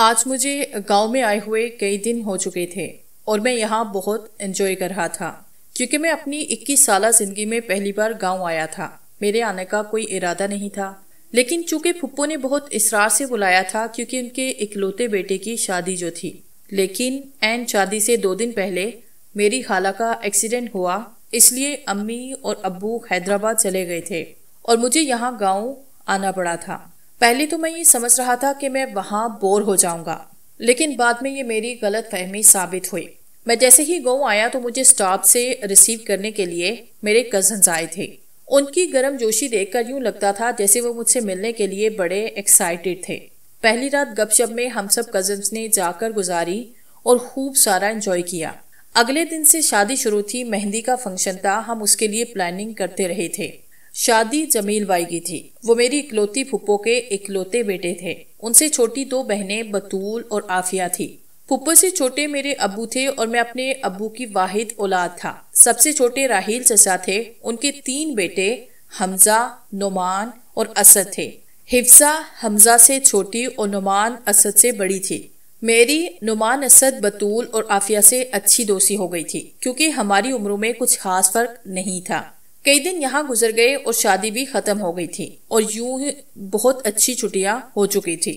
आज मुझे गांव में आए हुए कई दिन हो चुके थे और मैं यहाँ बहुत एंजॉय कर रहा था क्योंकि मैं अपनी 21 साल जिंदगी में पहली बार गांव आया था मेरे आने का कोई इरादा नहीं था लेकिन चूंकि फुप्पो ने बहुत इसरार से बुलाया था क्योंकि उनके इकलौते बेटे की शादी जो थी लेकिन एन शादी से दो दिन पहले मेरी खाला का एक्सीडेंट हुआ इसलिए अम्मी और अब्बू हैदराबाद चले गए थे और मुझे यहाँ गाँव आना पड़ा था पहले तो मैं ये समझ रहा था कि मैं वहाँ बोर हो जाऊँगा लेकिन बाद में ये मेरी गलत फहमी साबित हुई मैं जैसे ही गाँव आया तो मुझे स्टॉप से रिसीव करने के लिए मेरे कजन्स आए थे उनकी गर्म जोशी देख कर यूं लगता था जैसे वो मुझसे मिलने के लिए बड़े एक्साइटेड थे पहली रात गपशप में हम सब कजन्स ने जाकर गुजारी और खूब सारा एंजॉय किया अगले दिन से शादी शुरू थी मेहंदी का फंक्शन था हम उसके लिए प्लानिंग करते रहे थे शादी जमील बाई की थी वो मेरी इकलौती फुप्पो के इकलौते बेटे थे उनसे छोटी दो बहनें बतूल और आफिया थी फुप्पो से छोटे मेरे अबू थे और मैं अपने अबू की वाहिद औलाद था सबसे छोटे राहील चचा थे उनके तीन बेटे हमजा नुमान और असद थे हिफ्सा हमजा से छोटी और नुमान असद से बड़ी थी मेरी नुमान असद बतूल और आफिया से अच्छी दोस्ती हो गई थी क्योंकि हमारी उम्रों में कुछ खास फर्क नहीं था कई दिन यहाँ गुजर गए और शादी भी खत्म हो गई थी और यूं ही बहुत अच्छी छुट्टियां हो चुकी थी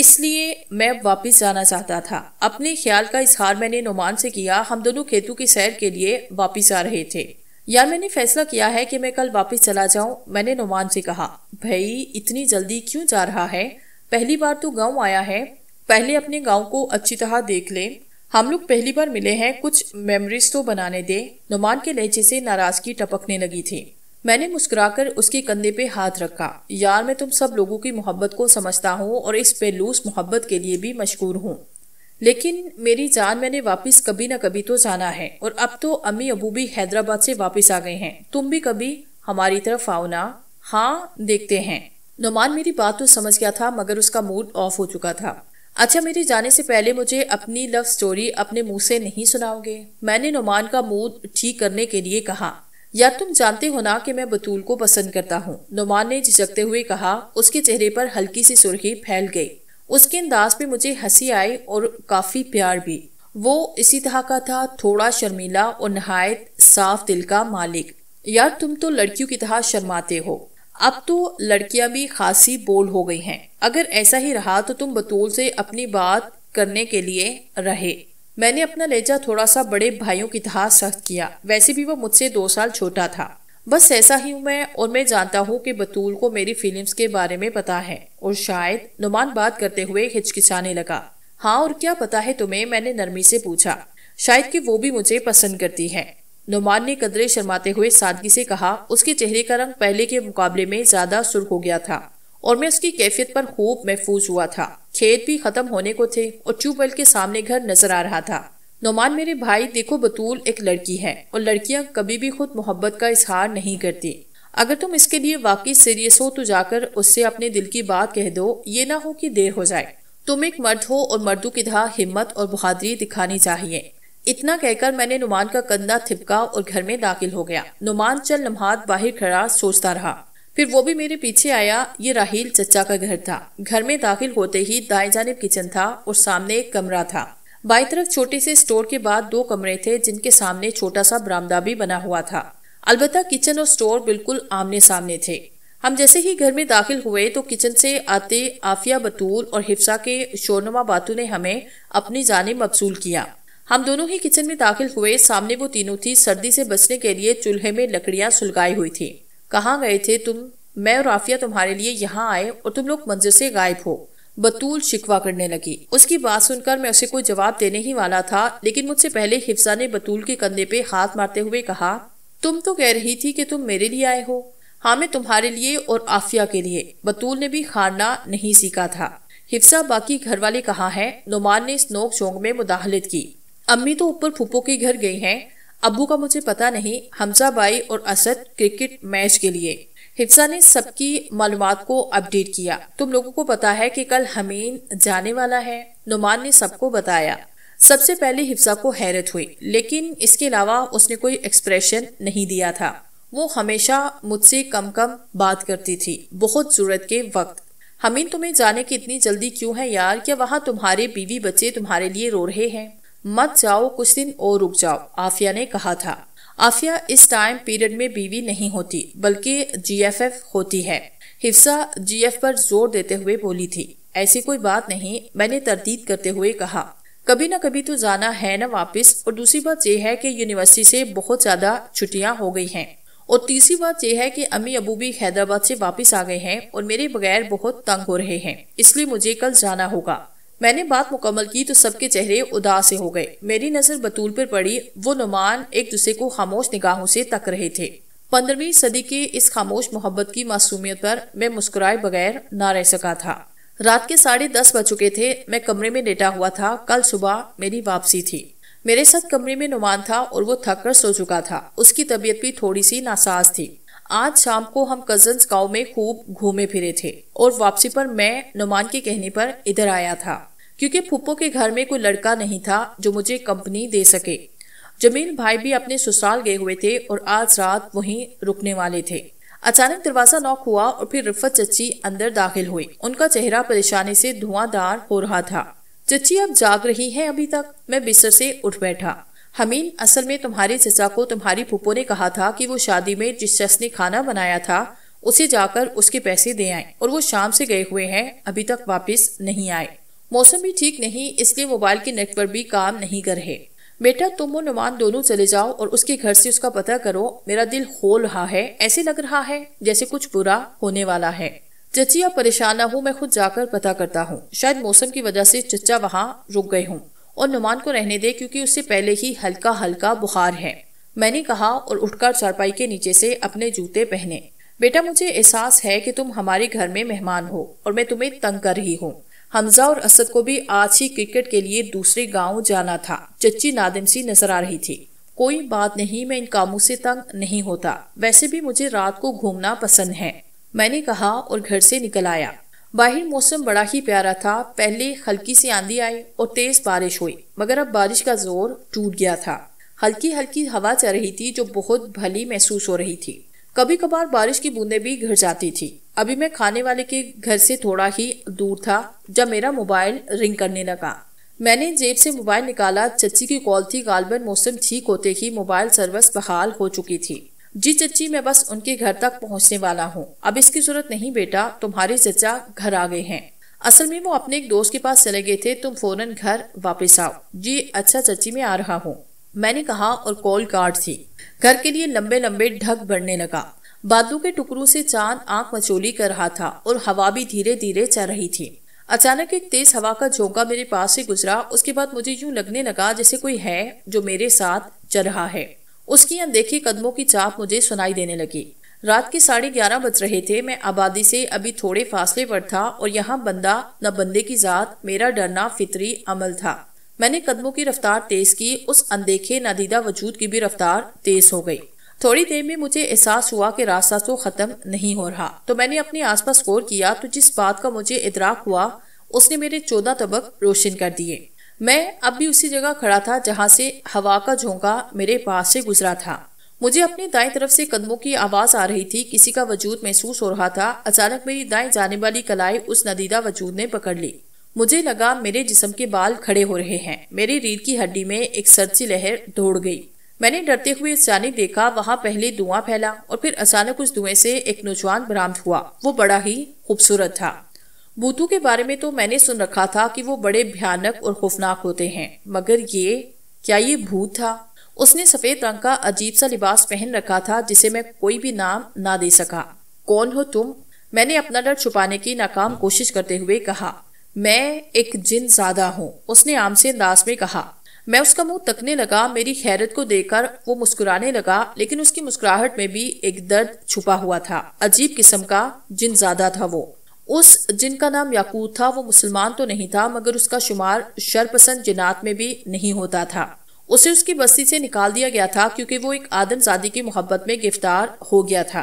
इसलिए मैं वापस जाना चाहता था अपने ख्याल का इजहार मैंने नुमान से किया हम दोनों खेतों की सैर के लिए वापस आ रहे थे यार मैंने फैसला किया है कि मैं कल वापस चला जाऊं मैंने नुमान से कहा भाई इतनी जल्दी क्यों जा रहा है पहली बार तो गांव आया है पहले अपने गांव को अच्छी तरह देख ले हम लोग पहली बार मिले हैं कुछ मेमोरीज तो बनाने दे नुमान के लहजे से नाराजगी टपकने लगी थी मैंने मुस्कुराकर उसके कंधे पे हाथ रखा यार मैं तुम सब लोगों की मोहब्बत को समझता हूँ और इस बेलूस मोहब्बत के लिए भी मशहूर हूँ लेकिन मेरी जान मैंने वापस कभी ना कभी तो जाना है और अब तो अम्मी अबू भी हैदराबाद से वापस आ गए हैं तुम भी कभी हमारी तरफ आओ ना हाँ देखते हैं नुमान मेरी बात तो समझ गया था मगर उसका मूड ऑफ हो चुका था अच्छा मेरे जाने से पहले मुझे अपनी लव स्टोरी अपने मुंह से नहीं सुनाओगे मैंने नुमान का मूड ठीक करने के लिए कहा या तुम जानते हो ना कि मैं बतूल को पसंद करता हूँ नुमान ने झिझकते हुए कहा उसके चेहरे पर हल्की सी सुर्खी फैल गई उसके अंदाज पे मुझे हंसी आई और काफी प्यार भी वो इसी तरह का था थोड़ा शर्मीला और नहायत साफ दिल का मालिक यार तुम तो लड़कियों की तरह शर्माते हो अब तो लड़कियां भी खासी बोल हो गई हैं अगर ऐसा ही रहा तो तुम बतूल से अपनी बात करने के लिए रहे मैंने अपना लेजा थोड़ा सा बड़े भाइयों की तरह सख्त किया वैसे भी वो मुझसे दो साल छोटा था बस ऐसा ही हूँ मैं और मैं जानता हूँ कि बतूल को मेरी फिल्म्स के बारे में पता है और शायद नुमान बात करते हुए हिचकिचाने लगा हाँ और क्या पता है तुम्हें मैंने नरमी से पूछा शायद कि वो भी मुझे पसंद करती है नुमान ने कदरे शर्माते हुए सादगी से कहा उसके चेहरे का रंग पहले के मुकाबले में ज्यादा सुर्ख हो गया था और मैं उसकी कैफियत पर खूब महफूज हुआ था खेत भी खत्म होने को थे और ट्यूबवेल के सामने घर नजर आ रहा था नुमान मेरे भाई देखो बतूल एक लड़की है और लड़कियां कभी भी खुद मोहब्बत का इजहार नहीं करती अगर तुम इसके लिए वाकई सीरियस हो तो जाकर उससे अपने दिल की बात कह दो ये ना हो कि देर हो जाए तुम एक मर्द हो और मर्दों की तरह हिम्मत और बहादरी दिखानी चाहिए इतना कहकर मैंने नुमान का कंधा थिपका और घर में दाखिल हो गया नुमान चल लम्हात बाहर खड़ा सोचता रहा फिर वो भी मेरे पीछे आया ये राहील चचा का घर था घर में दाखिल होते ही दाएं जानेब किचन था और सामने एक कमरा था बाई तरफ छोटे से स्टोर के बाद दो कमरे थे जिनके सामने छोटा सा बरामदा भी बना हुआ था अलबत्ता किचन और स्टोर बिल्कुल आमने सामने थे हम जैसे ही घर में दाखिल हुए तो किचन से आते आफिया बतूल और हिफ्सा के शोरनुमा बातू ने हमें अपनी जानब मबसूल किया हम दोनों ही किचन में दाखिल हुए सामने वो तीनों थी सर्दी से बचने के लिए चूल्हे में लकड़ियाँ सुलगाई हुई थी कहाँ गए थे तुम मैं और राफिया तुम्हारे लिए यहाँ आए और तुम लोग मंजर से गायब हो बतूल शिकवा करने लगी उसकी बात सुनकर मैं उसे कोई जवाब देने ही वाला था लेकिन मुझसे पहले हिफ्सा ने बतूल के कंधे पे हाथ मारते हुए कहा तुम तो कह रही थी कि तुम मेरे लिए आए हो हाँ मैं तुम्हारे लिए और आफिया के लिए बतूल ने भी खाना नहीं सीखा था हिफ्सा बाकी घर वाले कहा है नुमान ने स्नोक चोंग में मुदाहलत की अम्मी तो ऊपर फूफो के घर गई हैं अबू का मुझे पता नहीं हमजा बाई और असद क्रिकेट मैच के लिए हिफ्सा ने सबकी मालूम को अपडेट किया तुम लोगों को पता है कि कल हमीन जाने वाला है नुमान ने सबको बताया सबसे पहले हिफ्सा को हैरत हुई लेकिन इसके अलावा उसने कोई एक्सप्रेशन नहीं दिया था वो हमेशा मुझसे कम कम बात करती थी बहुत जरूरत के वक्त हमीन तुम्हें जाने की इतनी जल्दी क्यों है यार क्या वहाँ तुम्हारे बीवी बच्चे तुम्हारे लिए रो रहे हैं मत जाओ कुछ दिन और रुक जाओ आफिया ने कहा था आफिया इस टाइम पीरियड में बीवी नहीं होती बल्कि जीएफएफ होती है हिफ्सा जीएफ पर जोर देते हुए बोली थी ऐसी कोई बात नहीं मैंने तरदीद करते हुए कहा कभी ना कभी तो जाना है ना वापस और दूसरी बात यह है कि यूनिवर्सिटी से बहुत ज़्यादा छुट्टियां हो गई हैं और तीसरी बात यह है कि अम्मी अबू भी हैदराबाद से वापस आ गए हैं और मेरे बगैर बहुत तंग हो रहे हैं इसलिए मुझे कल जाना होगा मैंने बात मुकम्मल की तो सबके चेहरे उदास से हो गए मेरी नजर बतूल पर पड़ी वो नुमान एक दूसरे को खामोश निगाहों से तक रहे थे पंद्रहवीं सदी के इस खामोश मोहब्बत की मासूमियत पर मैं मुस्कुराए बगैर ना रह सका था रात के साढ़े दस बज चुके थे मैं कमरे में लेटा हुआ था कल सुबह मेरी वापसी थी मेरे साथ कमरे में नुमान था और वो थक कर सो चुका था उसकी तबीयत भी थोड़ी सी नासाज थी आज शाम को हम कजन गांव में खूब घूमे फिरे थे और वापसी पर मैं नुमान के कहने पर इधर आया था क्योंकि फूफो के घर में कोई लड़का नहीं था जो मुझे कंपनी दे सके जमीन भाई भी अपने ससुराल गए हुए थे और आज रात वहीं रुकने वाले थे अचानक दरवाजा नॉक हुआ और फिर रिफत चची अंदर दाखिल हुई उनका चेहरा परेशानी से धुआंधार हो रहा था चची अब जाग रही है अभी तक मैं बिस्तर से उठ बैठा हमीन असल में तुम्हारे चचा को तुम्हारी फूफो ने कहा था कि वो शादी में जिस शख्स ने खाना बनाया था उसे जाकर उसके पैसे दे आए और वो शाम से गए हुए हैं अभी तक वापस नहीं आए मौसम भी ठीक नहीं इसलिए मोबाइल के नेट पर भी काम नहीं कर रहे बेटा तुम और नुमान दोनों चले जाओ और उसके घर से उसका पता करो मेरा दिल हो रहा है ऐसे लग रहा है जैसे कुछ बुरा होने वाला है चची आप परेशान ना हो मैं खुद जाकर पता करता हूँ शायद मौसम की वजह से चचा वहाँ रुक गए हूँ और नुमान को रहने दे क्योंकि उससे पहले ही हल्का हल्का बुखार है मैंने कहा और उठकर चारपाई के नीचे से अपने जूते पहने बेटा मुझे एहसास है कि तुम हमारे घर में मेहमान हो और मैं तुम्हें तंग कर रही हूँ हमजा और असद को भी आज ही क्रिकेट के लिए दूसरे गांव जाना था चच्ची नादिम सी नजर आ रही थी कोई बात नहीं मैं इन कामों से तंग नहीं होता वैसे भी मुझे रात को घूमना पसंद है मैंने कहा और घर से निकल आया बाहर मौसम बड़ा ही प्यारा था पहले हल्की सी आंधी आई और तेज बारिश हुई मगर अब बारिश का जोर टूट गया था हल्की हल्की हवा चल रही थी जो बहुत भली महसूस हो रही थी कभी कभार बारिश की बूंदें भी घिर जाती थी अभी मैं खाने वाले के घर से थोड़ा ही दूर था जब मेरा मोबाइल रिंग करने लगा मैंने जेब से मोबाइल निकाला चची की कॉल थी गालबन मौसम ठीक होते ही मोबाइल सर्विस बहाल हो चुकी थी जी चची मैं बस उनके घर तक पहुंचने वाला हूं। अब इसकी जरूरत नहीं बेटा तुम्हारे चचा घर आ गए हैं असल में वो अपने एक दोस्त के पास चले गए थे तुम फौरन घर वापस आओ जी अच्छा चची मैं आ रहा हूँ मैंने कहा और कॉल कार्ड थी घर के लिए लंबे लंबे ढक भरने लगा बादलों के टुकड़ों से चांद आंख मचोली कर रहा था और हवा भी धीरे धीरे चल रही थी अचानक एक तेज हवा का झोंका मेरे पास से गुजरा उसके बाद मुझे यूं लगने लगा जैसे कोई है जो मेरे साथ चल रहा है उसकी अनदेखी कदमों की चाप मुझे सुनाई देने लगी रात के साढ़े ग्यारह बज रहे थे मैं आबादी से अभी थोड़े फासले पर था और यहाँ बंदा न बंदे की जात मेरा डरना फितरी अमल था मैंने कदमों की रफ्तार तेज की उस अनदेखे नदीदा वजूद की भी रफ्तार तेज हो गई थोड़ी देर में मुझे एहसास हुआ कि रास्ता तो ख़त्म नहीं हो रहा तो मैंने अपने आसपास गौर किया तो जिस बात का मुझे इतराक हुआ उसने मेरे चौदह तबक रोशन कर दिए मैं अब भी उसी जगह खड़ा था जहाँ से हवा का झोंका मेरे पास से गुजरा था मुझे अपने दाएं तरफ से कदमों की आवाज़ आ रही थी किसी का वजूद महसूस हो रहा था अचानक मेरी दाएं जाने वाली कलाई उस नदीदा वजूद ने पकड़ ली मुझे लगा मेरे जिसम के बाल खड़े हो रहे हैं मेरी रीढ़ की हड्डी में एक सरसी लहर दौड़ गई मैंने डरते हुए जाने देखा वहाँ पहले धुआं फैला और फिर अचानक उस धुएं से एक नौजवान बरामद हुआ वो बड़ा ही खूबसूरत था भूतों के बारे में तो मैंने सुन रखा था कि वो बड़े भयानक और खौफनाक होते हैं मगर ये क्या ये भूत था उसने सफेद रंग का अजीब सा लिबास पहन रखा था जिसे मैं कोई भी नाम ना दे सका कौन हो तुम मैंने अपना डर छुपाने की नाकाम कोशिश करते हुए कहा मैं एक जिन ज्यादा हूँ उसने आम से अंदाज में कहा मैं उसका मुंह तकने लगा मेरी खैरत को देखकर वो मुस्कुराने लगा लेकिन उसकी मुस्कुराहट में भी एक दर्द छुपा हुआ था अजीब किस्म का जिन ज्यादा था वो उस जिन का नाम याकूत था वो मुसलमान तो नहीं था मगर उसका शुमार शरपसंद जिनात में भी नहीं होता था उसे उसकी बस्ती से निकाल दिया गया था क्योंकि वो एक आदमजादी की मोहब्बत में गिरफ्तार हो गया था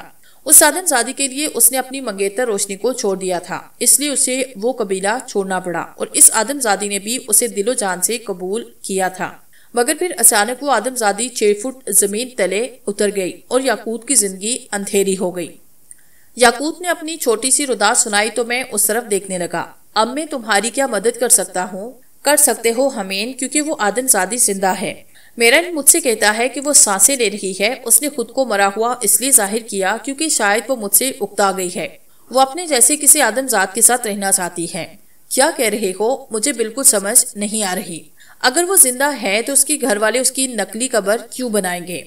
उस साधन शादी के लिए उसने अपनी मंगेतर रोशनी को छोड़ दिया था इसलिए उसे वो कबीला छोड़ना पड़ा और इस आदमजादी ने भी उसे दिलो जान से कबूल किया था मगर फिर अचानक वो आदमजादी छह फुट जमीन तले उतर गई और याकूत की जिंदगी अंधेरी हो गई याकूत ने अपनी छोटी सी रुदास सुनाई तो मैं उस तरफ देखने लगा अब मैं तुम्हारी क्या मदद कर सकता हूँ कर सकते हो हमेन क्योंकि वो आदमजादी जिंदा है मेरन मुझसे कहता है कि वो सांसें ले रही है उसने खुद को मरा हुआ इसलिए जाहिर किया क्योंकि शायद वो मुझसे उकता गई है वो अपने जैसे किसी आदमजात के साथ रहना चाहती है क्या कह रहे हो मुझे बिल्कुल समझ नहीं आ रही अगर वो जिंदा है तो उसके घर वाले उसकी नकली कबर क्यों बनाएंगे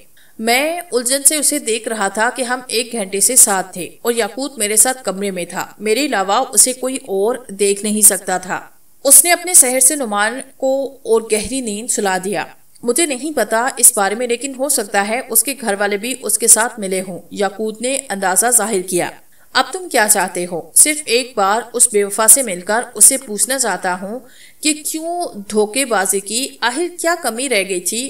मैं उलझन से उसे देख रहा था कि हम एक घंटे से साथ थे और याकूत मेरे साथ कमरे में था मेरे अलावा उसे कोई और देख नहीं सकता था उसने अपने शहर से नुमान को और गहरी नींद सुला दिया मुझे नहीं पता इस बारे में लेकिन हो सकता है उसके घर वाले भी उसके साथ मिले हों याकूद ने अंदाजा जाहिर किया अब तुम क्या चाहते हो सिर्फ एक बार उस बेवफा से मिलकर उसे पूछना चाहता हूँ कि क्यों धोखेबाजी की आखिर क्या कमी रह गई थी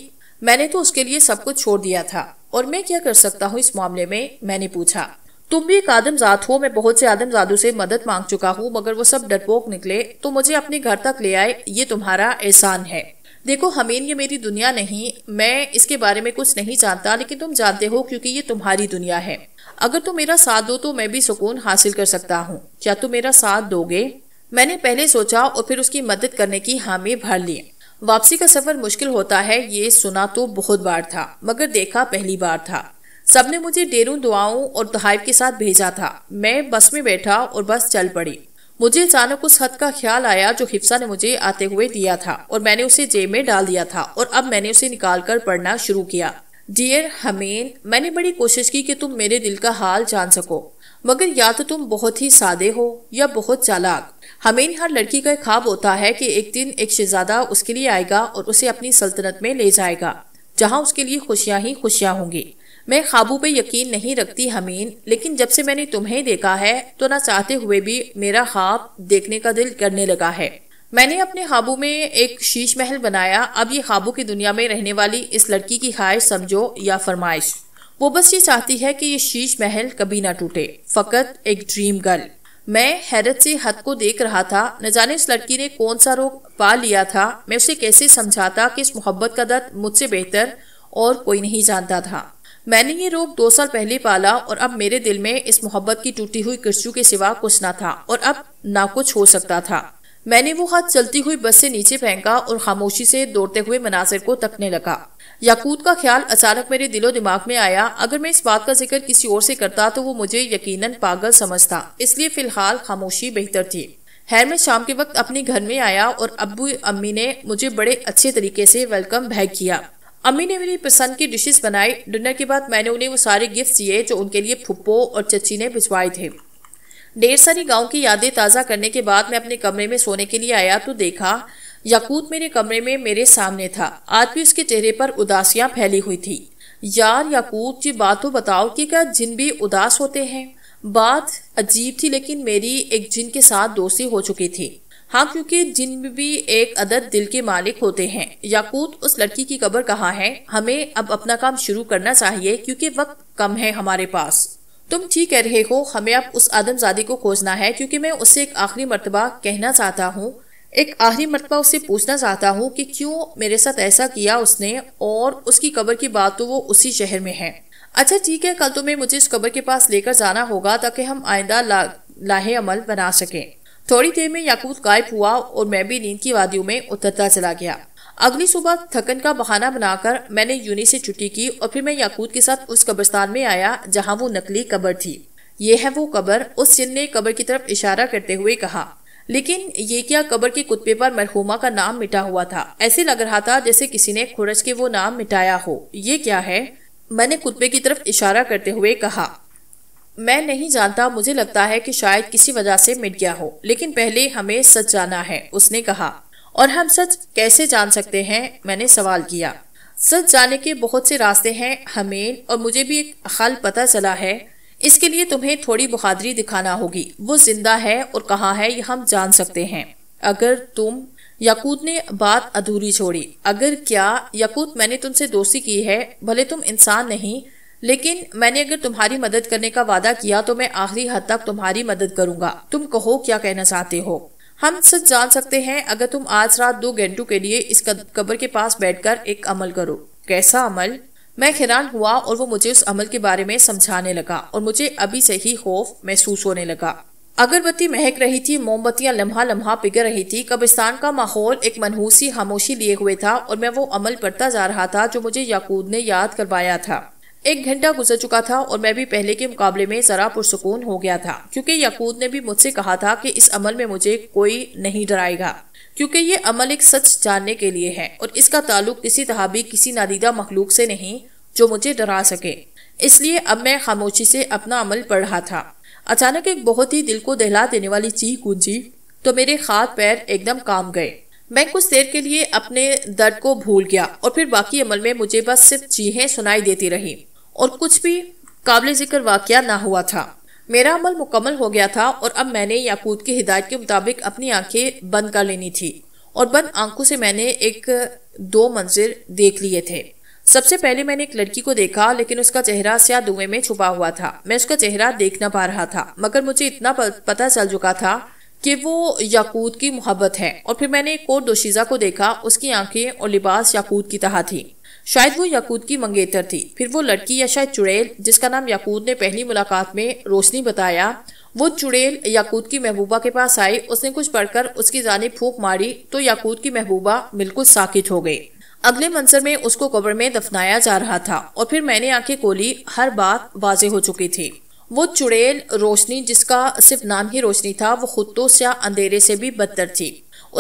मैंने तो उसके लिए सब कुछ छोड़ दिया था और मैं क्या कर सकता हूँ इस मामले में मैंने पूछा तुम भी एक आदमजात हो मैं बहुत से आदमजादों से मदद मांग चुका हूँ मगर वो सब डरपोक निकले तो मुझे अपने घर तक ले आए ये तुम्हारा एहसान है देखो हमेन ये मेरी दुनिया नहीं मैं इसके बारे में कुछ नहीं जानता लेकिन तुम जानते हो क्योंकि ये तुम्हारी दुनिया है अगर तुम मेरा साथ दो तो मैं भी सुकून हासिल कर सकता हूँ क्या तुम मेरा साथ दोगे मैंने पहले सोचा और फिर उसकी मदद करने की हामी भर ली वापसी का सफर मुश्किल होता है ये सुना तो बहुत बार था मगर देखा पहली बार था सबने मुझे डेरू दुआओं और तहाइफ के साथ भेजा था मैं बस में बैठा और बस चल पड़ी मुझे अचानक उस हद का ख्याल आया जो हिफ्सा ने मुझे आते हुए दिया था और मैंने उसे जेब में डाल दिया था और अब मैंने उसे निकाल कर पढ़ना शुरू किया डियर हमेन मैंने बड़ी कोशिश की कि तुम मेरे दिल का हाल जान सको मगर या तो तुम बहुत ही सादे हो या बहुत चालाक हमेन हर लड़की का ख्वाब होता है कि एक दिन एक शहजादा उसके लिए आएगा और उसे अपनी सल्तनत में ले जाएगा जहां उसके लिए खुशियां ही खुशियां होंगी मैं खाबू पे यकीन नहीं रखती हमीन लेकिन जब से मैंने तुम्हें देखा है तो ना चाहते हुए भी मेरा ख्वाब देखने का दिल करने लगा है मैंने अपने खाबू में एक शीश महल बनाया अब ये खाबू की दुनिया में रहने वाली इस लड़की की ख्वाहिश समझो या फरमाइश वो बस ये चाहती है कि ये शीश महल कभी ना टूटे फ़कत एक ड्रीम गर्ल मैं हैरत से हद को देख रहा था न जाने इस लड़की ने कौन सा रोग पा लिया था मैं उसे कैसे समझाता कि इस मोहब्बत का दर्द मुझसे बेहतर और कोई नहीं जानता था मैंने ये रोग दो साल पहले पाला और अब मेरे दिल में इस मोहब्बत की टूटी हुई कृष्यू के सिवा कुछ ना था और अब ना कुछ हो सकता था मैंने वो हाथ चलती हुई बस से नीचे फेंका और खामोशी से दौड़ते हुए मनाजिर को तकने लगा याकूत का ख्याल अचानक मेरे दिलो दिमाग में आया अगर मैं इस बात का जिक्र किसी और से करता तो वो मुझे यकीनन पागल समझता इसलिए फिलहाल खामोशी बेहतर थी हैर में शाम के वक्त अपने घर में आया और अबू अम्मी ने मुझे बड़े अच्छे तरीके से वेलकम बैक किया अम्मी ने मेरी पसंद की डिशेस बनाई डिनर के बाद मैंने उन्हें वो सारे गिफ्ट दिए जो उनके लिए फुप्पो और चची ने भिजवाए थे ढेर सारी गांव की यादें ताज़ा करने के बाद मैं अपने कमरे में सोने के लिए आया तो देखा याकूत मेरे कमरे में मेरे सामने था आज भी उसके चेहरे पर उदासियाँ फैली हुई थी यार याकूत जी बात तो बताओ कि क्या जिन भी उदास होते हैं बात अजीब थी लेकिन मेरी एक जिन के साथ दोस्ती हो चुकी थी हाँ क्योंकि जिन भी एक अदद दिल के मालिक होते हैं याकूत उस लड़की की कबर कहाँ है हमें अब अपना काम शुरू करना चाहिए क्योंकि वक्त कम है हमारे पास तुम ठीक कह रहे हो हमें अब उस आदमजादी को खोजना है क्योंकि मैं उससे एक आखिरी मरतबा कहना चाहता हूँ एक आखिरी मरतबा उससे पूछना चाहता हूँ कि क्यों मेरे साथ ऐसा किया उसने और उसकी कबर की बात तो वो उसी शहर में है अच्छा ठीक है कल तुम्हें मुझे इस कबर के पास लेकर जाना होगा ताकि हम आइंदा ला, लाहे अमल बना सकें थोड़ी देर में याकूत गायब हुआ और मैं भी नींद की वादियों में उतरता चला गया अगली सुबह थकन का बहाना बनाकर मैंने यूनी से छुट्टी की और फिर मैं याकूत के साथ उस कब्रस्तान में आया जहाँ वो नकली कब्र थी ये है वो कब्र उस जिन ने कब्र की तरफ इशारा करते हुए कहा लेकिन ये क्या कब्र के कुत्ते पर मरहुमा का नाम मिटा हुआ था ऐसे लग रहा था जैसे किसी ने खुरच के वो नाम मिटाया हो ये क्या है मैंने कुत्ते की तरफ इशारा करते हुए कहा मैं नहीं जानता मुझे लगता है कि शायद किसी वजह से मिट गया हो लेकिन पहले हमें सच जाना है उसने कहा और हम सच कैसे जान सकते हैं मैंने सवाल किया सच जाने के बहुत से रास्ते हैं हमें और मुझे भी एक हल पता चला है इसके लिए तुम्हें थोड़ी बहादुरी दिखाना होगी वो जिंदा है और कहाँ है ये हम जान सकते हैं अगर तुम याकूत ने बात अधूरी छोड़ी अगर क्या याकूत मैंने तुमसे दोस्ती की है भले तुम इंसान नहीं लेकिन मैंने अगर तुम्हारी मदद करने का वादा किया तो मैं आखिरी हद तक तुम्हारी मदद करूंगा तुम कहो क्या कहना चाहते हो हम सच जान सकते हैं अगर तुम आज रात दो घंटों के लिए इस कब्र के पास बैठकर एक अमल करो कैसा अमल मैं हैरान हुआ और वो मुझे उस अमल के बारे में समझाने लगा और मुझे अभी से ही खौफ महसूस होने लगा अगरबत्ती महक रही थी मोमबत्तियां लम्हा लम्हा पिघल रही थी कब्रिस्तान का माहौल एक मनहूसी खामोशी लिए हुए था और मैं वो अमल करता जा रहा था जो मुझे याकूद ने याद करवाया था एक घंटा गुजर चुका था और मैं भी पहले के मुकाबले में जरा पुरसकून हो गया था क्योंकि यकूद ने भी मुझसे कहा था कि इस अमल में मुझे कोई नहीं डराएगा क्योंकि ये अमल एक सच जानने के लिए है और इसका ताल्लुक किसी तरह भी किसी नादीदा मखलूक से नहीं जो मुझे डरा सके इसलिए अब मैं खामोशी से अपना अमल पढ़ रहा था अचानक एक बहुत ही दिल को दहला देने वाली चीख गूंजी तो मेरे हाथ पैर एकदम काम गए मैं कुछ देर के लिए अपने दर्द को भूल गया और फिर बाकी अमल में मुझे बस सिर्फ चीहें सुनाई देती रही और कुछ भी काबिल जिक्र वाक़ ना हुआ था मेरा अमल मुकम्मल हो गया था और अब मैंने याकूत की हिदायत के मुताबिक अपनी आंखें बंद कर लेनी थी और बंद आंखों से मैंने एक दो मंजिल देख लिए थे सबसे पहले मैंने एक लड़की को देखा लेकिन उसका चेहरा स्या दुए में छुपा हुआ था मैं उसका चेहरा देख ना पा रहा था मगर मुझे इतना पता चल चुका था कि वो याकूत की मोहब्बत है और फिर मैंने एक और दोशीजा को देखा उसकी आंखें और लिबास याकूत की तहा थी शायद वो याकूत की मंगेतर थी फिर वो लड़की या शायद चुड़ैल जिसका नाम याकूत ने पहली मुलाकात में रोशनी बताया वो चुड़ैल याकूत की महबूबा के पास आई उसने कुछ पढ़कर उसकी जानी फूक मारी तो याकूत की महबूबा बिल्कुल साकित हो गई अगले मंसर में उसको कब्र में दफनाया जा रहा था और फिर मैंने आंखें खोली हर बात वाजे हो चुकी थी वो चुड़ैल रोशनी जिसका सिर्फ नाम ही रोशनी था वो खुदों से अंधेरे से भी बदतर थी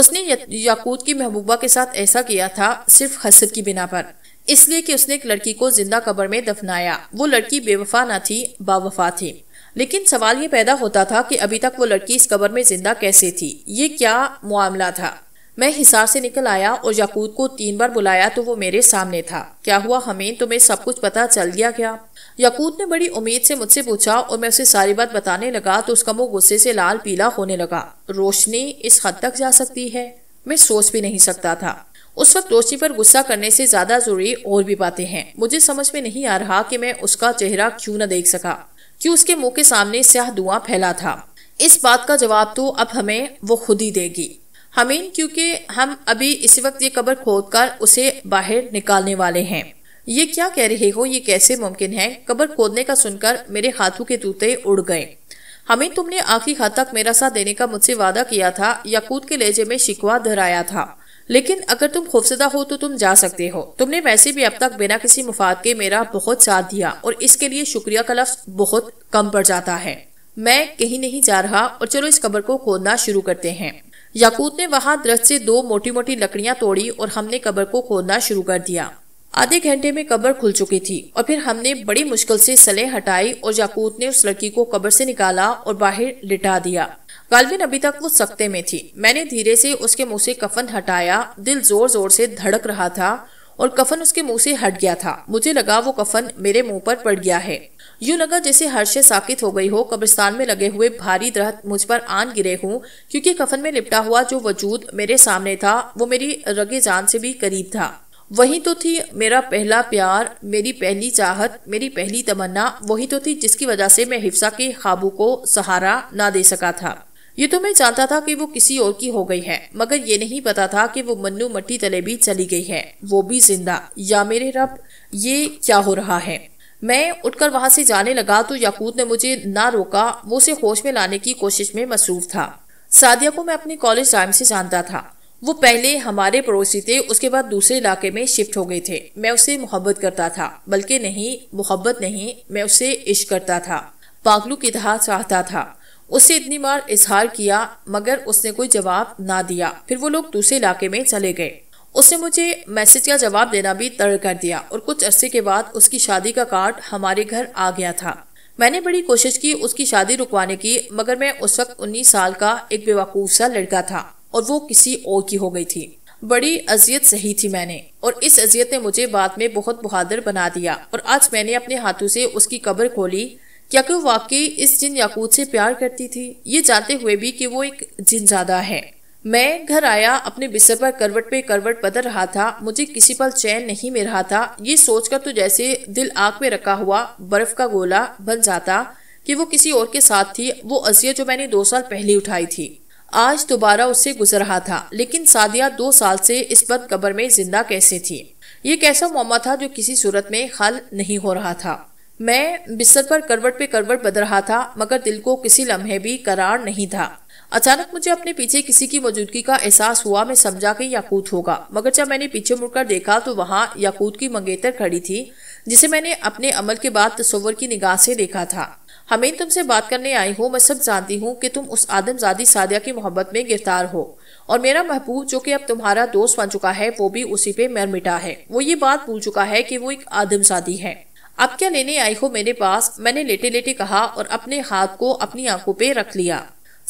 उसने याकूत की महबूबा के साथ ऐसा किया था सिर्फ हसद की बिना पर इसलिए कि उसने एक लड़की को जिंदा कब्र में दफनाया वो लड़की बेवफा ना थी बावफा थी लेकिन सवाल ये पैदा होता था कि अभी तक वो लड़की इस कब्र में जिंदा कैसे थी ये क्या मामला था मैं हिसार से निकल आया और याकूत को तीन बार बुलाया तो वो मेरे सामने था क्या हुआ हमें तुम्हें सब कुछ पता चल गया क्या याकूत ने बड़ी उम्मीद से मुझसे पूछा और मैं उसे सारी बात बताने लगा तो उसका मुंह गुस्से से लाल पीला होने लगा रोशनी इस हद तक जा सकती है मैं सोच भी नहीं सकता था उस वक्त दोषी पर गुस्सा करने से ज्यादा जरूरी और भी बातें हैं मुझे समझ में नहीं आ रहा कि मैं उसका चेहरा क्यों न देख सका कि उसके मुंह के सामने स्याह धुआं फैला था इस बात का जवाब तो अब हमें वो खुद ही देगी हमें क्योंकि हम अभी इसी वक्त ये खोद कर उसे बाहर निकालने वाले हैं ये क्या कह रहे हो ये कैसे मुमकिन है कबर खोदने का सुनकर मेरे हाथों के तूते उड़ गए हमें तुमने आखिरी हद तक मेरा साथ देने का मुझसे वादा किया था याकूत के लेजे में शिकवा धराया था लेकिन अगर तुम खौफजदा हो तो तुम जा सकते हो तुमने वैसे भी अब तक बिना किसी मुफाद के मेरा बहुत साथ दिया और इसके लिए शुक्रिया का लफ्ज बहुत कम पड़ जाता है मैं कहीं नहीं जा रहा और चलो इस कब्र को खोदना शुरू करते हैं याकूत ने वहाँ दृष्ट से दो मोटी मोटी लकड़ियाँ तोड़ी और हमने कब्र को खोदना शुरू कर दिया आधे घंटे में कब्र खुल चुकी थी और फिर हमने बड़ी मुश्किल से सलेह हटाई और याकूत ने उस लड़की को कब्र से निकाला और बाहर लिटा दिया कालविन अभी तक वो सकते में थी मैंने धीरे से उसके मुंह से कफन हटाया दिल जोर जोर से धड़क रहा था और कफन उसके मुंह से हट गया था मुझे लगा वो कफन मेरे मुंह पर पड़ गया है यू लगा जैसे हर्षे साकित हो गई हो कब्रिस्तान में लगे हुए भारी दरख्त मुझ पर आन गिरे हूँ क्योंकि कफन में लिपटा हुआ जो वजूद मेरे सामने था वो मेरी रगे जान से भी करीब था वही तो थी मेरा पहला प्यार मेरी पहली चाहत मेरी पहली तमन्ना वही तो थी जिसकी वजह से मैं हिफ्सा के खाबू को सहारा ना दे सका था ये तो मैं जानता था कि वो किसी और की हो गई है मगर ये नहीं पता था कि वो मन्नू मट्टी तले भी चली गई है वो भी जिंदा या मेरे रब ये क्या हो रहा है मैं उठकर वहां से जाने लगा तो याकूत ने मुझे ना रोका वो उसे होश में लाने की कोशिश में मसरूफ था सादिया को मैं अपने कॉलेज टाइम से जानता था वो पहले हमारे पड़ोसी थे उसके बाद दूसरे इलाके में शिफ्ट हो गए थे मैं उसे मोहब्बत करता था बल्कि नहीं मोहब्बत नहीं मैं उसे इश्क करता था पागलू की तरह चाहता था उससे इतनी बार इजहार किया मगर उसने कोई जवाब ना दिया फिर वो लोग दूसरे इलाके में चले गए उसने मुझे मैसेज का जवाब देना भी तर्क कर दिया और कुछ अरसे के बाद उसकी शादी का कार्ड हमारे घर आ गया था मैंने बड़ी कोशिश की उसकी शादी रुकवाने की मगर मैं उस वक्त उन्नीस साल का एक बेवकूफ़ सा लड़का था और वो किसी और की हो गई थी बड़ी अजियत सही थी मैंने और इस अजियत ने मुझे बाद में बहुत बहादुर बना दिया और आज मैंने अपने हाथों से उसकी कब्र खोली क्या याकूब वाकई इस जिन याकूत से प्यार करती थी ये जानते हुए भी कि वो एक जिनजादा है मैं घर आया अपने बिस्तर पर करवट पे करवट बदल रहा था मुझे किसी पल चैन नहीं मिल रहा था ये सोचकर तो जैसे दिल आग में रखा हुआ बर्फ का गोला बन जाता कि वो किसी और के साथ थी वो अजियत जो मैंने दो साल पहले उठाई थी आज दोबारा उससे गुजर रहा था लेकिन सादिया दो साल से इस बद कबर में जिंदा कैसे थी ये कैसा मामा था जो किसी सूरत में हल नहीं हो रहा था मैं बिस्तर पर करवट पे करवट बदल रहा था मगर दिल को किसी लम्हे भी करार नहीं था अचानक मुझे अपने पीछे किसी की मौजूदगी का एहसास हुआ मैं समझा कि याकूत होगा मगर जब मैंने पीछे मुड़कर देखा तो वहाँ याकूत की मंगेतर खड़ी थी जिसे मैंने अपने अमल के बाद तस्वर की निगाह से देखा था हमें तुमसे बात करने आई हूँ मैं सब जानती हूँ कि तुम उस आदमजादी सादिया की मोहब्बत में गिरफ्तार हो और मेरा महबूब जो कि अब तुम्हारा दोस्त बन चुका है वो भी उसी पे मर मिटा है वो ये बात भूल चुका है कि वो एक आदमजादी है अब क्या लेने आई हो मेरे पास मैंने लेटे लेटे कहा और अपने हाथ को अपनी आंखों पे रख लिया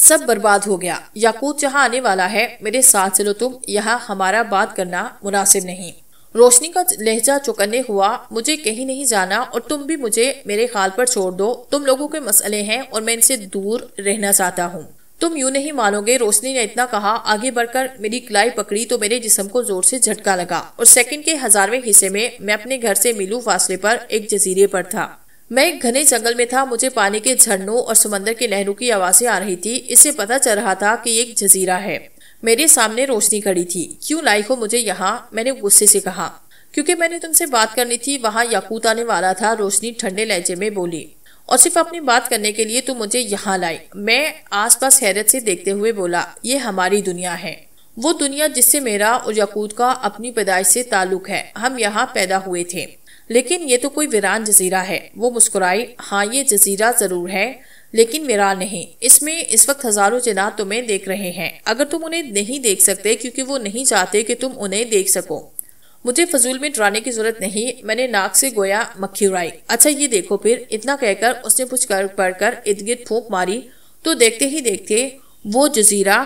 सब बर्बाद हो गया याकूत जहाँ आने वाला है मेरे साथ चलो तुम यहाँ हमारा बात करना मुनासिब नहीं रोशनी का लहजा चौकन्ने हुआ मुझे कहीं नहीं जाना और तुम भी मुझे मेरे ख्याल पर छोड़ दो तुम लोगों के मसले हैं और मैं इनसे दूर रहना चाहता हूँ तुम यूं नहीं मानोगे रोशनी ने इतना कहा आगे बढ़कर मेरी कलाई पकड़ी तो मेरे जिसम को जोर से झटका लगा और सेकंड के हजारवें हिस्से में मैं अपने घर से मिलू फासले पर एक जजीरे पर था मैं एक घने जंगल में था मुझे पानी के झरनों और समंदर के नहरों की आवाजें आ रही थी इससे पता चल रहा था कि एक जजीरा है मेरे सामने रोशनी खड़ी थी क्यों लाई हो मुझे यहाँ मैंने गुस्से से कहा क्योंकि मैंने तुमसे बात करनी थी वहाँ याकूत आने वाला था रोशनी ठंडे लहजे में बोली और सिर्फ अपनी बात करने के लिए तुम मुझे यहाँ लाए मैं आसपास हैरत से देखते हुए बोला ये हमारी दुनिया है वो दुनिया जिससे मेरा और यकूत का अपनी पैदाइश से ताल्लुक है हम यहाँ पैदा हुए थे लेकिन ये तो कोई वीरान जजीरा है वो मुस्कुराई हाँ ये जजीरा ज़रूर है लेकिन वीरान नहीं इसमें इस वक्त हज़ारों जनात तुम्हें देख रहे हैं अगर तुम उन्हें नहीं देख सकते क्योंकि वो नहीं चाहते कि तुम उन्हें देख सको मुझे फजूल में डराने की जरूरत नहीं मैंने नाक से गोया मक्खी उड़ाई अच्छा ये देखो फिर इतना कहकर उसने कुछ कर कर इर्द गिर्द फूक मारी तो देखते ही देखते वो जजीरा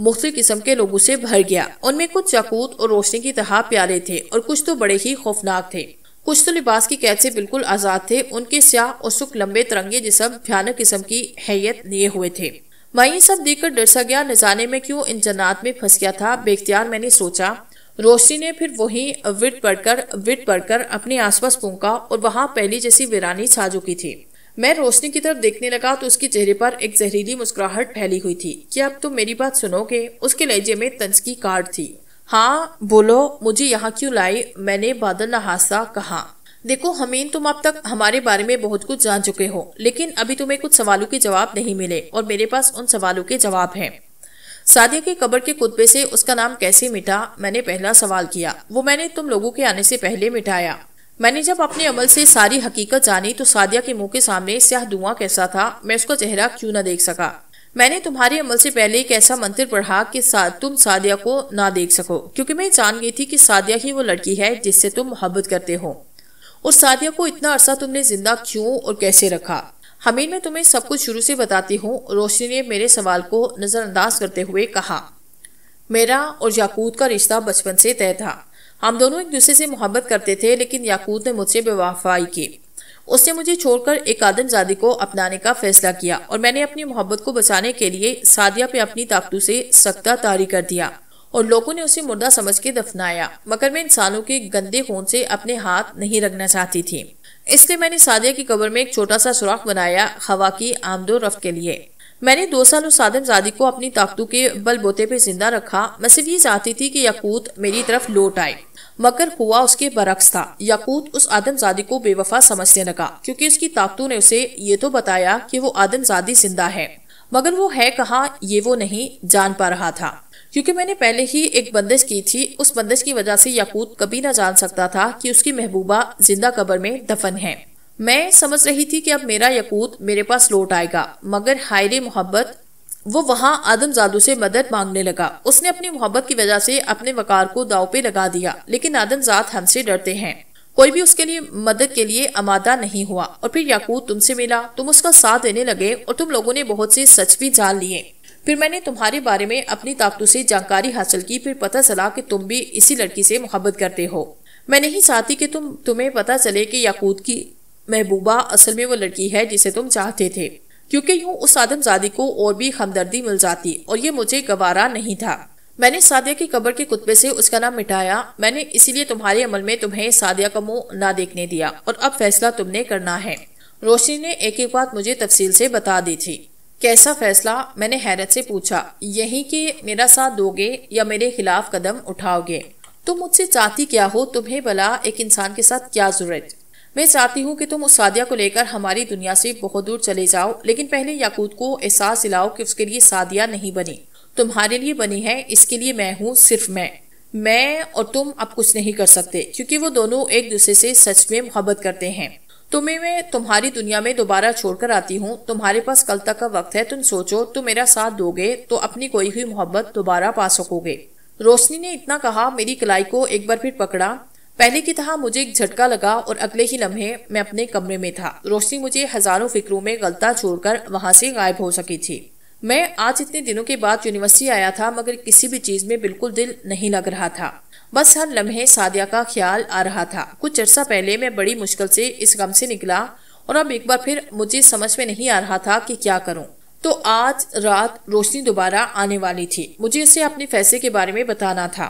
मुख्तु किस्म के लोगों से भर गया उनमें कुछ चकूत और रोशनी की तरह प्यारे थे और कुछ तो बड़े ही खौफनाक थे कुछ तो लिबास की कैद से बिल्कुल आज़ाद थे उनके स्याह और सुख लंबे तिरंगे जिसम भयानक किस्म की हैयत लिए हुए थे मैं ये सब देखकर डर सा गया न जाने में क्यों इन जन्नात में फंस गया था बेख्तियार मैंने सोचा रोशनी ने फिर वही विट पढ़कर विट पढ़कर अपने आसपास पूंका और वहां पहली जैसी वीरानी छा चुकी थी मैं रोशनी की तरफ देखने लगा तो उसके चेहरे पर एक जहरीली मुस्कुराहट फैली हुई थी कि अब तुम मेरी बात सुनोगे उसके लहजे में तंज की कार्ड थी हाँ बोलो मुझे यहाँ क्यों लाई मैंने बादल नहासा कहा देखो हमीन तुम अब तक हमारे बारे में बहुत कुछ जान चुके हो लेकिन अभी तुम्हें कुछ सवालों के जवाब नहीं मिले और मेरे पास उन सवालों के जवाब हैं सादिया की कब्र के कुतबे से उसका नाम कैसे मिटा मैंने पहला सवाल किया वो मैंने तुम लोगों के आने से पहले मिटाया मैंने जब अपने अमल से सारी हकीकत जानी तो सादिया के मुंह के सामने स्याह धुआं कैसा था मैं उसका चेहरा क्यों न देख सका मैंने तुम्हारे अमल से पहले एक ऐसा मंत्र पढ़ा कि सा, तुम सादिया को ना देख सको क्योंकि मैं जान गई थी कि सादिया ही वो लड़की है जिससे तुम मोहब्बत करते हो और सादिया को इतना अरसा तुमने जिंदा क्यों और कैसे रखा हमीद मैं तुम्हें सब कुछ शुरू से बताती हूँ रोशनी ने मेरे सवाल को नज़रअंदाज करते हुए कहा मेरा और याकूत का रिश्ता बचपन से तय था हम दोनों एक दूसरे से मोहब्बत करते थे लेकिन याकूत ने मुझसे बेवफाई की उसने मुझे छोड़कर एक आदमजादी को अपनाने का फैसला किया और मैंने अपनी मोहब्बत को बचाने के लिए सादिया पे अपनी ताकतों से सख्ता तारी कर दिया और लोगों ने उसे मुर्दा समझ के दफनाया मगर मैं इंसानों के गंदे खून से अपने हाथ नहीं रखना चाहती थी इसलिए मैंने सादिया की कब्र में एक छोटा सा सुराख बनाया हवा की आमदो रफ्त के लिए मैंने दो साल उस सादम जादी को अपनी ताकतों के बलबोते पे जिंदा रखा मैं सिर्फ ये चाहती थी कि यकूत मेरी तरफ लौट आए मगर हुआ उसके बरक्स था यकूत उस आदमजादी को बेवफा समझने लगा क्योंकि उसकी ताकतों ने उसे ये तो बताया कि वो आदमजादी जिंदा है मगर वो है कहा ये वो नहीं जान पा रहा था क्योंकि मैंने पहले ही एक बंदिश की थी उस बंदिश की वजह से याकूत कभी ना जान सकता था कि उसकी महबूबा जिंदा कबर में दफन है मैं समझ रही थी कि अब मेरा यकूत मेरे पास लौट आएगा मगर हायरे मोहब्बत वो वहाँ आदम जादू से मदद मांगने लगा उसने अपनी मोहब्बत की वजह से अपने वकार को दाव पे लगा दिया लेकिन आदम जात हमसे डरते हैं कोई भी उसके लिए मदद के लिए आमादा नहीं हुआ और फिर याकूत तुमसे मिला तुम उसका साथ देने लगे और तुम लोगों ने बहुत से सच भी जान लिए फिर मैंने तुम्हारे बारे में अपनी ताकतों से जानकारी हासिल की फिर पता चला कि तुम भी इसी लड़की से मोहब्बत करते हो मैं नहीं चाहती कि तुम तुम्हें पता चले कि याकूत की महबूबा असल में वो लड़की है जिसे तुम चाहते थे क्योंकि यूं उस आदमजादी को और भी हमदर्दी मिल जाती और ये मुझे गवारा नहीं था मैंने सादिया की कब्र के कुत्बे से उसका नाम मिटाया मैंने इसीलिए तुम्हारे अमल में तुम्हें सादिया का मुंह ना देखने दिया और अब फैसला तुमने करना है रोशनी ने एक एक बात मुझे तफसील से बता दी थी कैसा फैसला मैंने हैरत से पूछा यही कि मेरा साथ दोगे या मेरे खिलाफ कदम उठाओगे तुम मुझसे चाहती क्या हो तुम्हें भला एक इंसान के साथ क्या जरूरत मैं चाहती हूँ कि तुम उस सादिया को लेकर हमारी दुनिया से बहुत दूर चले जाओ लेकिन पहले याकूत को एहसास दिलाओ कि उसके लिए सादिया नहीं बनी तुम्हारे लिए बनी है इसके लिए मैं हूँ सिर्फ मैं मैं और तुम अब कुछ नहीं कर सकते क्योंकि वो दोनों एक दूसरे से सच में मोहब्बत करते हैं तुम्हें मैं तुम्हारी दुनिया में दोबारा छोड़कर आती हूँ तुम्हारे पास कल तक का वक्त है तुम सोचो तुम मेरा साथ दोगे तो अपनी कोई हुई मोहब्बत दोबारा पा सकोगे रोशनी ने इतना कहा मेरी कलाई को एक बार फिर पकड़ा पहले की तरह मुझे एक झटका लगा और अगले ही लम्हे मैं अपने कमरे में था रोशनी मुझे हजारों फिक्रों में गलता छोड़कर वहां से गायब हो सकी थी मैं आज इतने दिनों के बाद यूनिवर्सिटी आया था मगर किसी भी चीज में बिल्कुल दिल नहीं लग रहा था बस हर लम्हे सादिया का ख्याल आ रहा था कुछ अर्सा पहले मैं बड़ी मुश्किल से इस गम से निकला और अब एक बार फिर मुझे समझ में नहीं आ रहा था कि क्या करूं। तो आज रात रोशनी दोबारा आने वाली थी मुझे इसे अपने फैसले के बारे में बताना था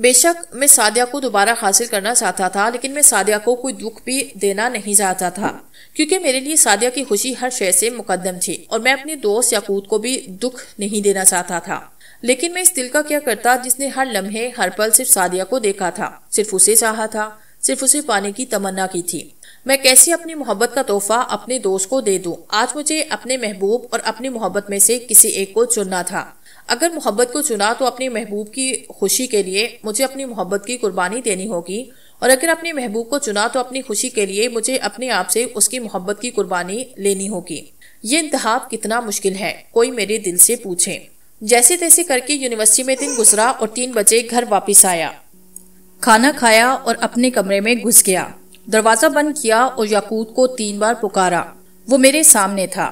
बेशक मैं सादिया को दोबारा हासिल करना चाहता था लेकिन मैं सादिया को कोई दुख भी देना नहीं चाहता था क्योंकि मेरे लिए सादिया की खुशी हर शय से मुकदम थी और मैं अपने दोस्त याकूत को भी दुख नहीं देना चाहता था लेकिन मैं इस दिल का क्या करता जिसने हर लम्हे हर पल सिर्फ सादिया को देखा था सिर्फ उसे चाहा था सिर्फ उसे पाने की तमन्ना की थी मैं कैसे अपनी मोहब्बत का तोहफा अपने दोस्त को दे दूं? आज मुझे अपने महबूब और अपनी मोहब्बत में से किसी एक को चुनना था अगर मोहब्बत को चुना तो अपने महबूब की खुशी के लिए मुझे अपनी मोहब्बत की कुर्बानी देनी होगी और अगर अपने महबूब को चुना तो अपनी खुशी के लिए मुझे अपने आप से उसकी मोहब्बत की कुर्बानी लेनी होगी ये इंतहा कितना मुश्किल है कोई मेरे दिल से पूछे जैसे तैसे करके यूनिवर्सिटी में दिन गुजरा और तीन बजे घर वापस आया खाना खाया और अपने कमरे में घुस गया दरवाजा बंद किया और याकूत को तीन बार पुकारा वो मेरे सामने था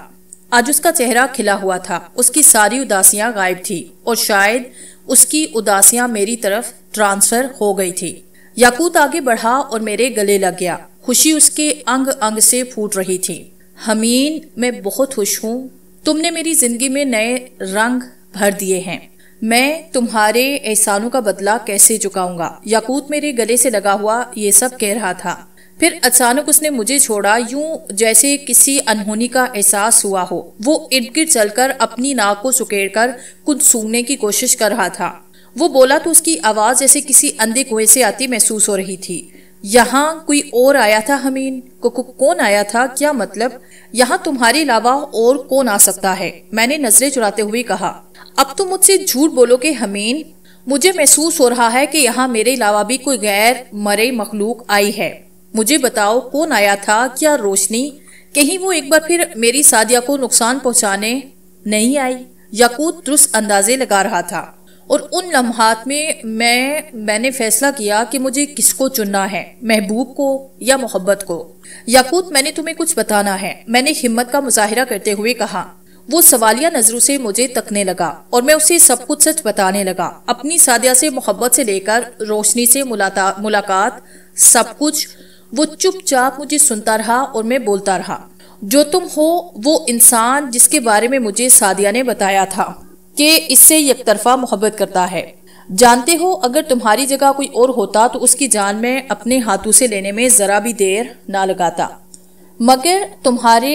आज उसका चेहरा खिला हुआ था उसकी सारी उदासियां गायब थी और शायद उसकी उदासियां मेरी तरफ ट्रांसफर हो गई थी याकूत आगे बढ़ा और मेरे गले लग गया खुशी उसके अंग अंग से फूट रही थी हमीन मैं बहुत खुश हूँ तुमने मेरी जिंदगी में नए रंग भर दिए हैं मैं तुम्हारे एहसानों का बदला कैसे चुकाऊंगा याकूत मेरे गले से लगा हुआ ये सब कह रहा था फिर अचानक उसने मुझे छोड़ा यूं जैसे किसी अनहोनी का एहसास हुआ हो वो इर्द गिर्द चलकर अपनी नाक को सुकेड़ कर कुछ सूंघने की कोशिश कर रहा था वो बोला तो उसकी आवाज जैसे किसी अंधे कुएं से आती महसूस हो रही थी यहाँ कोई और आया था हमीन को, को कौन आया था क्या मतलब यहाँ तुम्हारे अलावा और कौन आ सकता है मैंने नजरें चुराते हुए कहा अब तुम मुझसे झूठ बोलोगे हमीन मुझे महसूस हो रहा है कि यहाँ मेरे अलावा भी कोई गैर मरे मखलूक आई है मुझे बताओ कौन आया था क्या रोशनी कहीं वो एक बार फिर मेरी सादिया को नुकसान पहुँचाने नहीं आई याकूत दुरुस्त अंदाजे लगा रहा था और उन लम्हात में मैं मैंने फैसला किया कि मुझे किसको चुनना है महबूब को या मोहब्बत को याकूत मैंने तुम्हें कुछ बताना है मैंने हिम्मत का मुजाहरा करते हुए कहा वो सवालिया नजरों से मुझे तकने लगा और मैं उसे सब कुछ सच बताने लगा अपनी सादिया से मोहब्बत से लेकर रोशनी से मुलाकात सब कुछ वो चुपचाप मुझे सुनता रहा और मैं बोलता रहा जो तुम हो वो इंसान जिसके बारे में मुझे सादिया ने बताया था कि इससे यकतरफा मोहब्बत करता है जानते हो अगर तुम्हारी जगह कोई और होता तो उसकी जान में अपने हाथों से लेने में ज़रा भी देर ना लगाता मगर तुम्हारे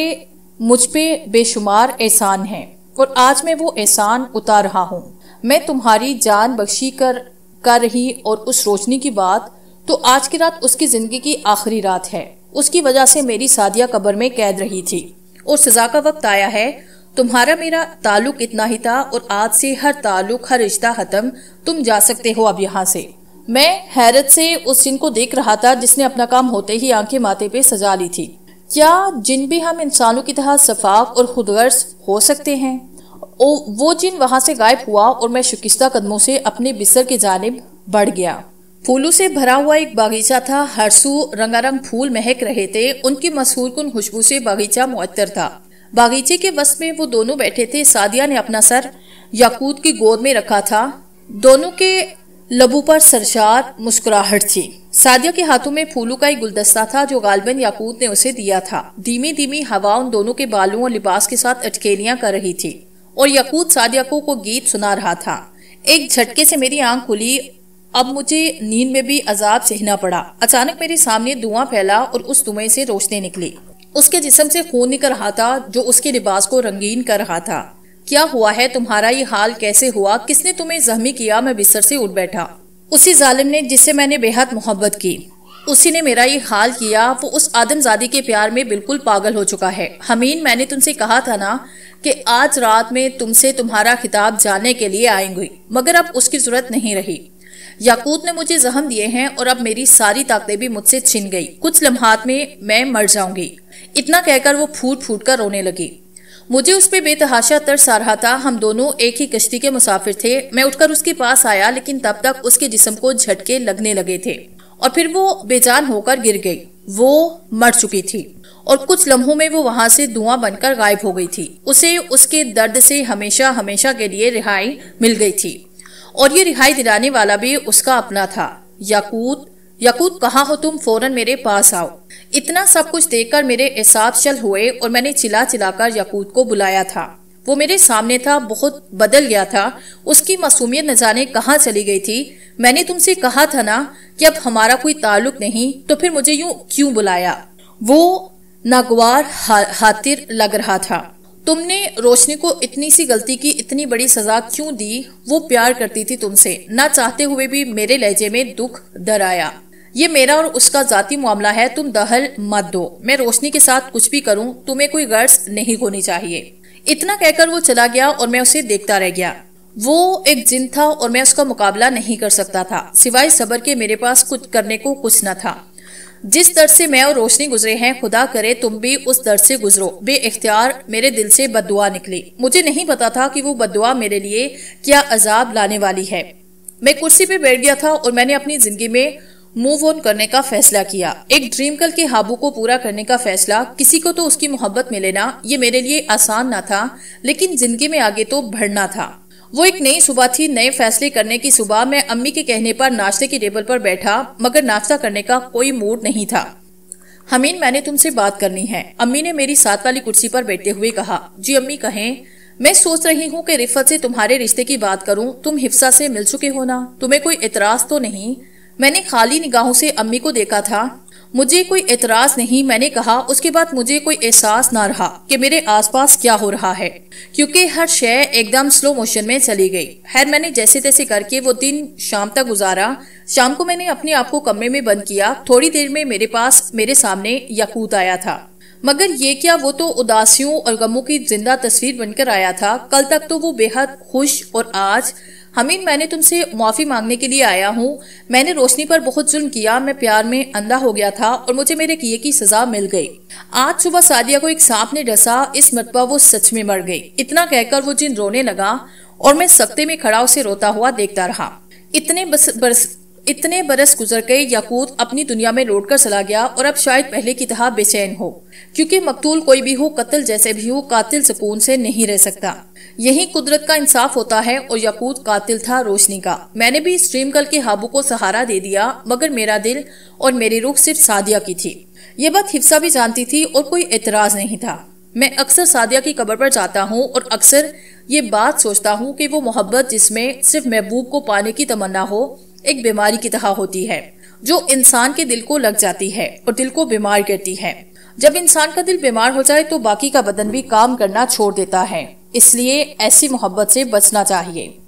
मुझ पे बेशुमार एहसान है और आज मैं वो एहसान उतार रहा हूँ मैं तुम्हारी जान बख्शी कर कर रही और उस रोशनी की बात तो आज की रात उसकी ज़िंदगी की आखिरी रात है उसकी वजह से मेरी सादिया कब्र में कैद रही थी और सजा का वक्त आया है तुम्हारा मेरा ताल्लुक इतना ही था और आज से हर ताल्लुक हर रिश्ता खत्म तुम जा सकते हो अब यहाँ से मैं हैरत से उस दिन को देख रहा था जिसने अपना काम होते ही आंखें माथे पे सजा ली थी क्या जिन भी हम इंसानों की तरह शफाक और खुदगर्ज हो सकते हैं ओ, वो जिन वहां से गायब हुआ और मैं शिकस्ता कदमों से अपने बिस्तर की जानब बढ़ गया फूलों से भरा हुआ एक बागीचा था हरसू रंगारंग फूल महक रहे थे उनकी मशहूर कन खुशबू से बागीचा मुअत्तर था बागीचे के बस में वो दोनों बैठे थे सादिया ने अपना सर याकूत की गोद में रखा था दोनों के लबू पर सरशार मुस्कुराहट थी सादिया के हाथों में फूलों का एक गुलदस्ता था जो गालबन याकूत ने उसे दिया था धीमी धीमी हवा उन दोनों के बालों और लिबास के साथ अटकेलियां कर रही थी और यकूत सादिया को, को गीत सुना रहा था एक झटके से मेरी आंख खुली अब मुझे नींद में भी अजाब सहना पड़ा अचानक मेरे सामने धुआं फैला और उस धुएं से रोशनी निकली उसके जिसम से खून निकल रहा था जो उसके लिबास को रंगीन कर रहा था क्या हुआ है तुम्हारा ये हाल कैसे हुआ किसने तुम्हें जख्मी किया मैं बिस्तर से उठ बैठा उसी जालिम ने जिससे मैंने बेहद मोहब्बत की उसी ने मेरा ये हाल किया वो उस आदमजादी के प्यार में बिल्कुल पागल हो चुका है हमीन मैंने तुमसे कहा था ना कि आज रात में तुमसे तुम्हारा खिताब जानने के लिए आएंगी मगर अब उसकी जरूरत नहीं रही याकूत ने मुझे जहम दिए हैं और अब मेरी सारी ताकतें भी मुझसे छिन गई कुछ लम्हात में मैं मर जाऊंगी इतना कहकर वो फूट फूट कर रोने लगी मुझे उस पर बेतहाशा तरस आ रहा था हम दोनों एक ही कश्ती के मुसाफिर थे मैं उठकर उसके पास आया लेकिन तब तक उसके जिसम को झटके लगने लगे थे और फिर वो बेजान होकर गिर गई वो मर चुकी थी और कुछ लम्हों में वो वहाँ से धुआं बनकर गायब हो गई थी उसे उसके दर्द से हमेशा हमेशा के लिए रिहाई मिल गई थी और ये रिहाई दिलाने वाला भी उसका अपना था याकूत यकूत कहाँ हो तुम फौरन मेरे पास आओ इतना सब कुछ देखकर मेरे एसाब चल हुए और मैंने चिल्ला चिल्लाकर यकूत को बुलाया था वो मेरे सामने था बहुत बदल गया था उसकी मासूमियत न जाने कहाँ चली गई थी मैंने तुमसे कहा था ना कि अब हमारा कोई ताल्लुक नहीं तो फिर मुझे यूं क्यों बुलाया वो नागवार हा, हातिर लग रहा था तुमने रोशनी को इतनी सी गलती की इतनी बड़ी सजा क्यों दी वो प्यार करती थी तुमसे ना चाहते हुए भी मेरे लहजे में दुख दर आया ये मेरा और उसका जाती मामला है तुम दहल मत दो मैं रोशनी के साथ कुछ भी करूं तुम्हें कोई गर्ज नहीं होनी चाहिए इतना कहकर वो चला गया और मैं उसे देखता रह गया वो एक जिन था और मैं उसका मुकाबला नहीं कर सकता था सिवाय सबर के मेरे पास कुछ करने को कुछ न था जिस दर से मैं और रोशनी गुजरे हैं खुदा करे तुम भी उस दर से गुजरो बे इख्तियार मेरे दिल से बदुआ निकली मुझे नहीं पता था कि वो बदुआ मेरे लिए क्या अजाब लाने वाली है मैं कुर्सी पे बैठ गया था और मैंने अपनी जिंदगी में मूव ऑन करने का फैसला किया एक ड्रीम गर्ल के हाबू को पूरा करने का फैसला किसी को तो उसकी मोहब्बत में लेना ये मेरे लिए आसान ना था लेकिन जिंदगी में आगे तो बढ़ना था वो एक नई सुबह थी नए फैसले करने की सुबह मैं अम्मी के कहने पर नाश्ते की टेबल पर बैठा मगर नाश्ता करने का कोई मूड नहीं था हमीन मैंने तुमसे बात करनी है अम्मी ने मेरी साथ वाली कुर्सी पर बैठते हुए कहा जी अम्मी कहें मैं सोच रही हूँ कि रिफत से तुम्हारे रिश्ते की बात करूँ तुम हिफ्सा से मिल चुके हो ना तुम्हें कोई इतराज तो नहीं मैंने खाली निगाहों से अम्मी को देखा था मुझे कोई एतराज नहीं मैंने कहा उसके बाद मुझे कोई एहसास ना रहा कि मेरे आसपास क्या हो रहा है क्योंकि हर शय एकदम स्लो मोशन में चली गई खैर मैंने जैसे तैसे करके वो दिन शाम तक गुजारा शाम को मैंने अपने आप को कमरे में बंद किया थोड़ी देर में मेरे पास मेरे सामने यकूत आया था मगर ये क्या वो तो उदासियों और गमों की जिंदा तस्वीर बनकर आया था कल तक तो वो बेहद खुश और आज हमीद मैंने तुमसे माफ़ी मांगने के लिए आया हूँ मैंने रोशनी पर बहुत जुल्म किया मैं प्यार में अंधा हो गया था और मुझे मेरे किए की सजा मिल गई आज सुबह सादिया को एक सांप ने डसा इस मतबा वो सच में मर गई इतना कहकर वो जिन रोने लगा और मैं सत्ते में खड़ा उसे रोता हुआ देखता रहा इतने बस, बरस इतने बरस गुजर गए याकूत अपनी दुनिया में लौट कर चला गया और अब शायद पहले की तरह बेचैन हो क्योंकि मकतूल कोई भी हो कत्ल जैसे भी हो कातिल सुकून से नहीं रह सकता यही कुदरत का इंसाफ होता है और यकूत कातिल था रोशनी का मैंने भी स्ट्रीम कल के हाबू को सहारा दे दिया मगर मेरा दिल और मेरी रुख सिर्फ सादिया की थी ये बात हिफ्सा भी जानती थी और कोई एतराज नहीं था मैं अक्सर सादिया की कबर पर जाता हूँ और अक्सर ये बात सोचता हूँ कि वो मोहब्बत जिसमें सिर्फ महबूब को पाने की तमन्ना हो एक बीमारी की तरह होती है जो इंसान के दिल को लग जाती है और दिल को बीमार करती है जब इंसान का दिल बीमार हो जाए तो बाकी का बदन भी काम करना छोड़ देता है इसलिए ऐसी मोहब्बत से बचना चाहिए